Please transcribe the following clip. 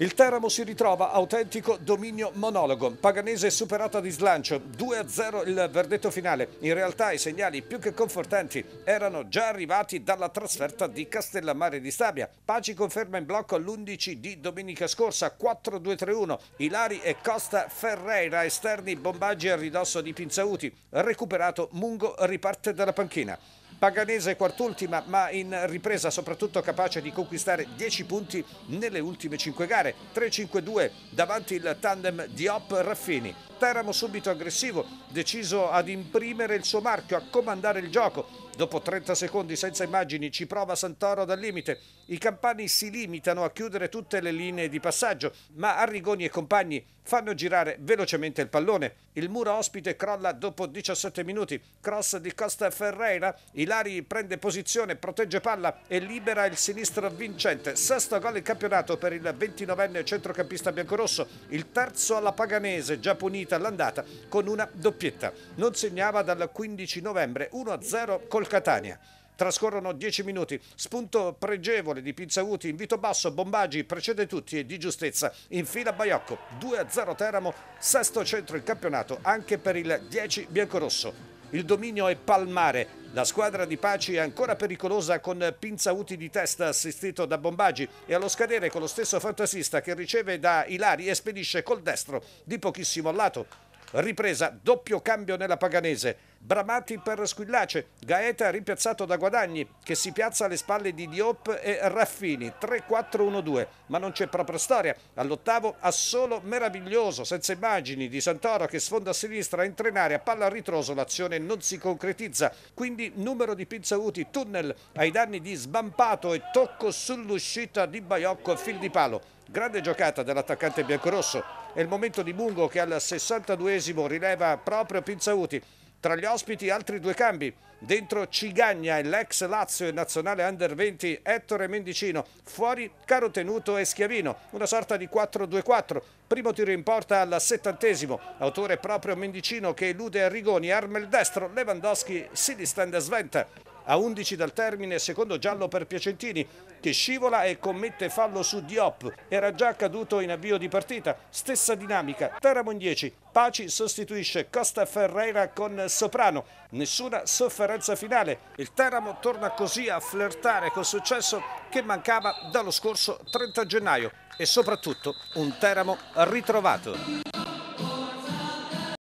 Il Teramo si ritrova autentico dominio monologo. Paganese superata di slancio, 2-0 il verdetto finale. In realtà i segnali più che confortanti erano già arrivati dalla trasferta di Castellammare di Stabia. Paci conferma in blocco l'11 di domenica scorsa, 4-2-3-1. Ilari e Costa Ferreira, esterni bombaggi a ridosso di Pinzauti. Recuperato, Mungo riparte dalla panchina. Paganese quart'ultima ma in ripresa soprattutto capace di conquistare 10 punti nelle ultime 5 gare 3-5-2 davanti il tandem di Hop raffini Teramo subito aggressivo deciso ad imprimere il suo marchio a comandare il gioco Dopo 30 secondi senza immagini ci prova Santoro dal limite. I campani si limitano a chiudere tutte le linee di passaggio, ma Arrigoni e compagni fanno girare velocemente il pallone. Il muro ospite crolla dopo 17 minuti. Cross di Costa Ferreira, il Ilari prende posizione, protegge palla e libera il sinistro vincente. Sesto gol in campionato per il 29enne centrocampista biancorosso, il terzo alla Paganese, già punita all'andata con una doppietta. Non segnava dal 15 novembre 1-0 col Catania. Trascorrono dieci minuti, spunto pregevole di Pizzauti, invito basso, Bombaggi precede tutti e di giustezza In fila Baiocco, 2-0 Teramo, sesto centro in campionato anche per il 10 biancorosso. Il dominio è palmare, la squadra di Paci è ancora pericolosa con Pinzauti di testa assistito da Bombaggi e allo scadere con lo stesso fantasista che riceve da Ilari e spedisce col destro di pochissimo lato ripresa, doppio cambio nella Paganese, Bramati per Squillace, Gaeta ripiazzato da Guadagni che si piazza alle spalle di Diop e Raffini, 3-4-1-2, ma non c'è proprio storia, all'ottavo assolo meraviglioso, senza immagini, di Santoro che sfonda a sinistra, entra in area, palla a ritroso, l'azione non si concretizza, quindi numero di Pizzauti, tunnel ai danni di Sbampato e tocco sull'uscita di Baiocco a fil di palo, grande giocata dell'attaccante biancorosso, è il momento di Mungo che al 62esimo rileva proprio Pinzauti. Tra gli ospiti altri due cambi. Dentro Cigagna e l'ex Lazio e nazionale under 20 Ettore Mendicino. Fuori Caro Tenuto e Schiavino. Una sorta di 4-2-4. Primo tiro in porta al settantesimo. Autore proprio Mendicino che elude Arrigoni. Arma il destro. Lewandowski si distende a sventa a 11 dal termine, secondo giallo per Piacentini che scivola e commette fallo su Diop, era già accaduto in avvio di partita, stessa dinamica, Teramo in 10, Paci sostituisce Costa Ferreira con Soprano, nessuna sofferenza finale, il Teramo torna così a flirtare col successo che mancava dallo scorso 30 gennaio e soprattutto un Teramo ritrovato.